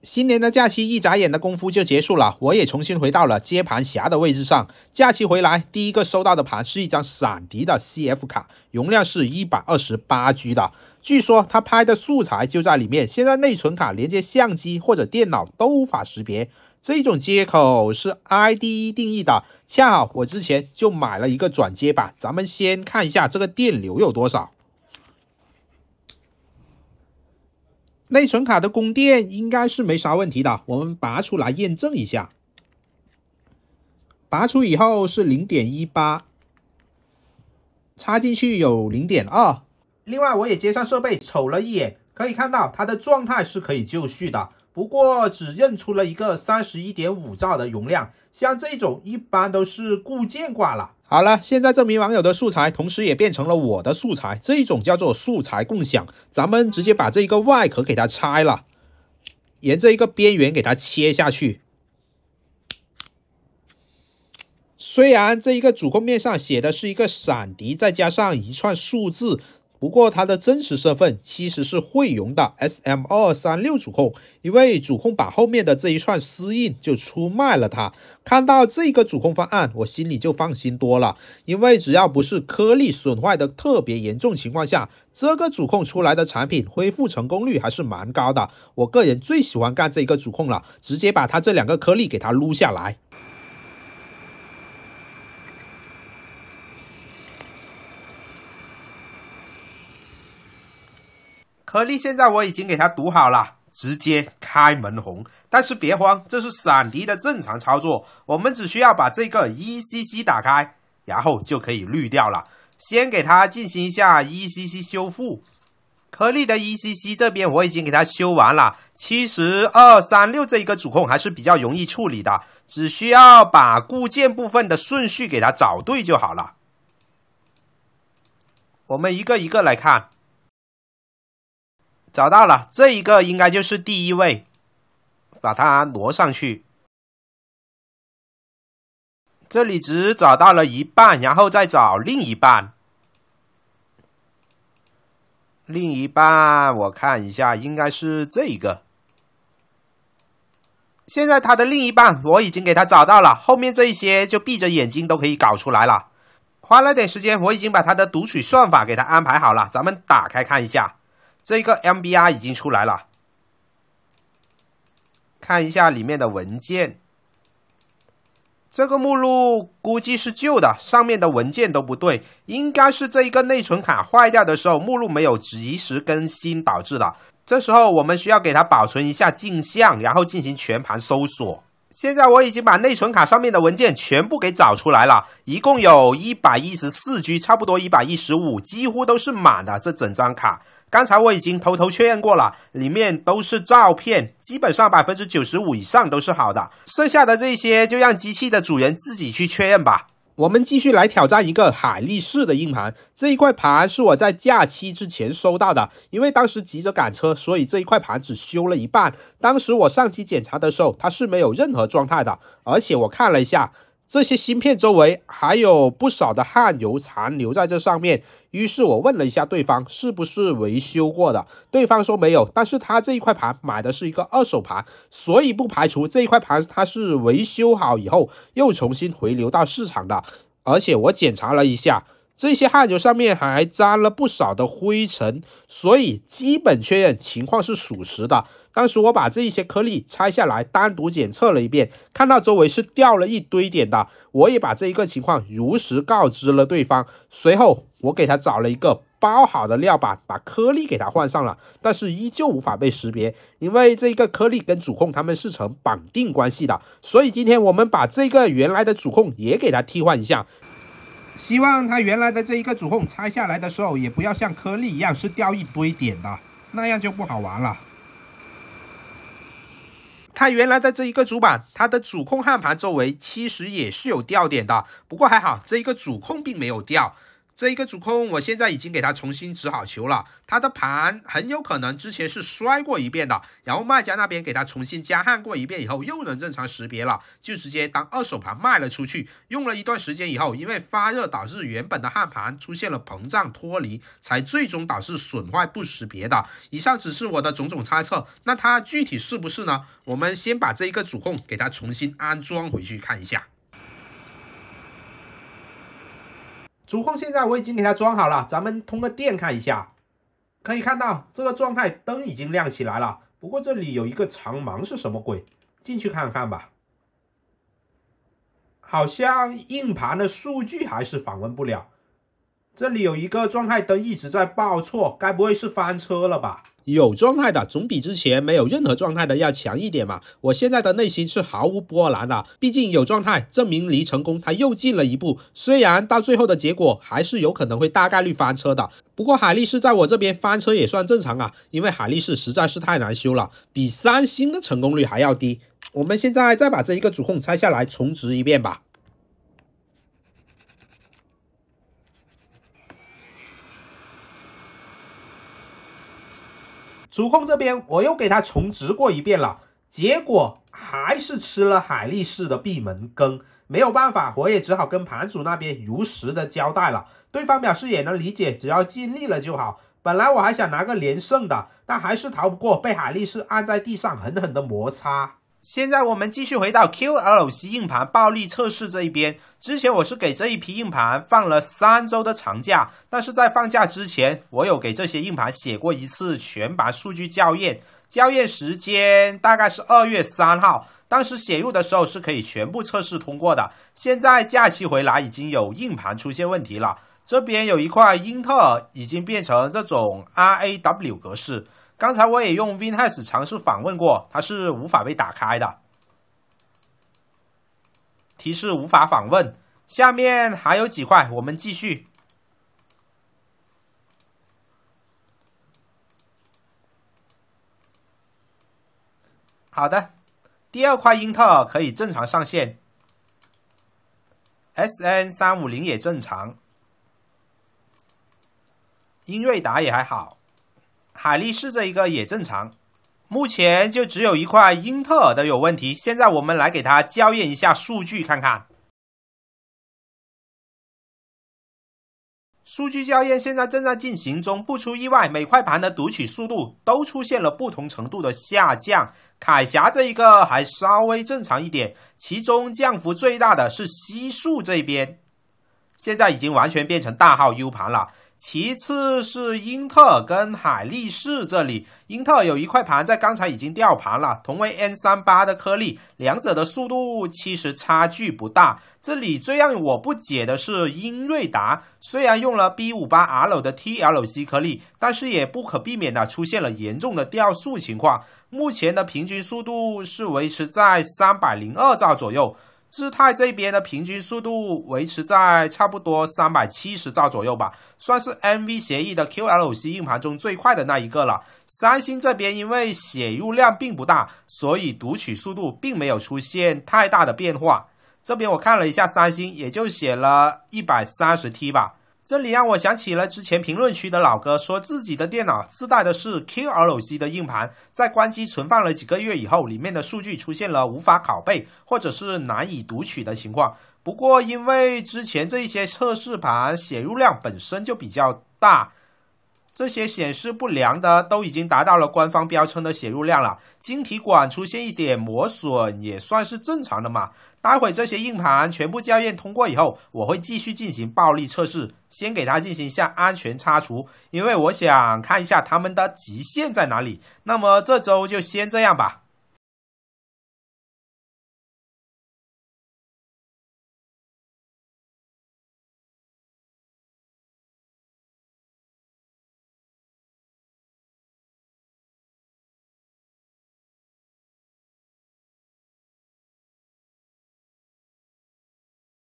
新年的假期一眨眼的功夫就结束了，我也重新回到了接盘侠的位置上。假期回来，第一个收到的盘是一张闪迪的 CF 卡，容量是一百二十八 G 的，据说他拍的素材就在里面。现在内存卡连接相机或者电脑都无法识别，这种接口是 IDE 定义的，恰好我之前就买了一个转接板。咱们先看一下这个电流有多少。内存卡的供电应该是没啥问题的，我们拔出来验证一下。拔出以后是零点一八，插进去有零点二。另外我也接上设备瞅了一眼，可以看到它的状态是可以就绪的，不过只认出了一个三十一点五兆的容量，像这种一般都是固件挂了。好了，现在这名网友的素材，同时也变成了我的素材，这一种叫做素材共享。咱们直接把这一个外壳给它拆了，沿着一个边缘给它切下去。虽然这一个主控面上写的是一个闪迪，再加上一串数字。不过，他的真实身份其实是惠荣的 SM 二三六主控，因为主控把后面的这一串私印就出卖了他。看到这个主控方案，我心里就放心多了。因为只要不是颗粒损坏的特别严重情况下，这个主控出来的产品恢复成功率还是蛮高的。我个人最喜欢干这个主控了，直接把他这两个颗粒给他撸下来。颗粒现在我已经给他堵好了，直接开门红。但是别慌，这是闪迪的正常操作。我们只需要把这个 E C C 打开，然后就可以滤掉了。先给他进行一下 E C C 修复。颗粒的 E C C 这边我已经给它修完了。7 2二三六这一个主控还是比较容易处理的，只需要把固件部分的顺序给它找对就好了。我们一个一个来看。找到了，这一个应该就是第一位，把它挪上去。这里只找到了一半，然后再找另一半。另一半，我看一下，应该是这一个。现在他的另一半我已经给他找到了，后面这一些就闭着眼睛都可以搞出来了。花了点时间，我已经把他的读取算法给他安排好了，咱们打开看一下。这个 MBR 已经出来了，看一下里面的文件。这个目录估计是旧的，上面的文件都不对，应该是这一个内存卡坏掉的时候，目录没有及时更新导致的。这时候我们需要给它保存一下镜像，然后进行全盘搜索。现在我已经把内存卡上面的文件全部给找出来了，一共有一百一十四 G，差不多一百一十五，几乎都是满的。这整张卡。刚才我已经偷偷确认过了，里面都是照片，基本上百分之九十五以上都是好的，剩下的这些就让机器的主人自己去确认吧。我们继续来挑战一个海力士的硬盘，这一块盘是我在假期之前收到的，因为当时急着赶车，所以这一块盘只修了一半。当时我上机检查的时候，它是没有任何状态的，而且我看了一下。这些芯片周围还有不少的焊油残留在这上面，于是我问了一下对方是不是维修过的，对方说没有，但是他这一块盘买的是一个二手盘，所以不排除这一块盘它是维修好以后又重新回流到市场的，而且我检查了一下。这些汗流上面还沾了不少的灰尘，所以基本确认情况是属实的。当时我把这一些颗粒拆下来，单独检测了一遍，看到周围是掉了一堆点的。我也把这一个情况如实告知了对方。随后我给他找了一个包好的料板，把颗粒给他换上了，但是依旧无法被识别，因为这一个颗粒跟主控他们是成绑定关系的。所以今天我们把这个原来的主控也给他替换一下。希望它原来的这一个主控拆下来的时候，也不要像颗粒一样是掉一堆点的，那样就不好玩了。它原来的这一个主板，它的主控焊盘周围其实也是有掉点的，不过还好这一个主控并没有掉。这一个主控，我现在已经给它重新植好球了。它的盘很有可能之前是摔过一遍的，然后卖家那边给它重新加焊过一遍以后，又能正常识别了，就直接当二手盘卖了出去。用了一段时间以后，因为发热导致原本的焊盘出现了膨胀脱离，才最终导致损坏不识别的。以上只是我的种种猜测，那它具体是不是呢？我们先把这一个主控给它重新安装回去看一下。主控现在我已经给它装好了，咱们通个电看一下，可以看到这个状态灯已经亮起来了。不过这里有一个长芒是什么鬼？进去看看吧，好像硬盘的数据还是访问不了。这里有一个状态灯一直在报错，该不会是翻车了吧？有状态的总比之前没有任何状态的要强一点嘛。我现在的内心是毫无波澜的，毕竟有状态证明离成功他又近了一步。虽然到最后的结果还是有可能会大概率翻车的，不过海力士在我这边翻车也算正常啊，因为海力士实在是太难修了，比三星的成功率还要低。我们现在再把这一个主控拆下来重植一遍吧。主控这边我又给他重植过一遍了，结果还是吃了海力士的闭门羹，没有办法，我也只好跟盘主那边如实的交代了。对方表示也能理解，只要尽力了就好。本来我还想拿个连胜的，但还是逃不过被海力士按在地上狠狠的摩擦。现在我们继续回到 QLC 硬盘暴力测试这一边。之前我是给这一批硬盘放了三周的长假，但是在放假之前，我有给这些硬盘写过一次全盘数据校验。校验时间大概是二月三号，当时写入的时候是可以全部测试通过的。现在假期回来，已经有硬盘出现问题了。这边有一块英特尔已经变成这种 RAW 格式。刚才我也用 w i n h e s 尝试访问过，它是无法被打开的，提示无法访问。下面还有几块，我们继续。好的，第二块英特尔可以正常上线，SN350 也正常，英瑞达也还好。海力士这一个也正常，目前就只有一块英特尔的有问题。现在我们来给它校验一下数据，看看。数据校验现在正在进行中，不出意外，每块盘的读取速度都出现了不同程度的下降。凯霞这一个还稍微正常一点，其中降幅最大的是西数这边，现在已经完全变成大号 U 盘了。其次是英特尔跟海力士这里，英特尔有一块盘在刚才已经掉盘了。同为 N 三八的颗粒，两者的速度其实差距不大。这里最让我不解的是英瑞达，虽然用了 B 五八 L 的 TLC 颗粒，但是也不可避免的出现了严重的掉速情况。目前的平均速度是维持在三百零二兆左右。姿泰这边的平均速度维持在差不多三百七十兆左右吧，算是 m v 协议的 QLC 硬盘中最快的那一个了。三星这边因为写入量并不大，所以读取速度并没有出现太大的变化。这边我看了一下，三星也就写了一百三十 T 吧。这里让我想起了之前评论区的老哥说自己的电脑自带的是 QLC 的硬盘，在关机存放了几个月以后，里面的数据出现了无法拷贝或者是难以读取的情况。不过因为之前这一些测试盘写入量本身就比较大。这些显示不良的都已经达到了官方标称的写入量了，晶体管出现一点磨损也算是正常的嘛。待会这些硬盘全部校验通过以后，我会继续进行暴力测试，先给它进行一下安全擦除，因为我想看一下它们的极限在哪里。那么这周就先这样吧。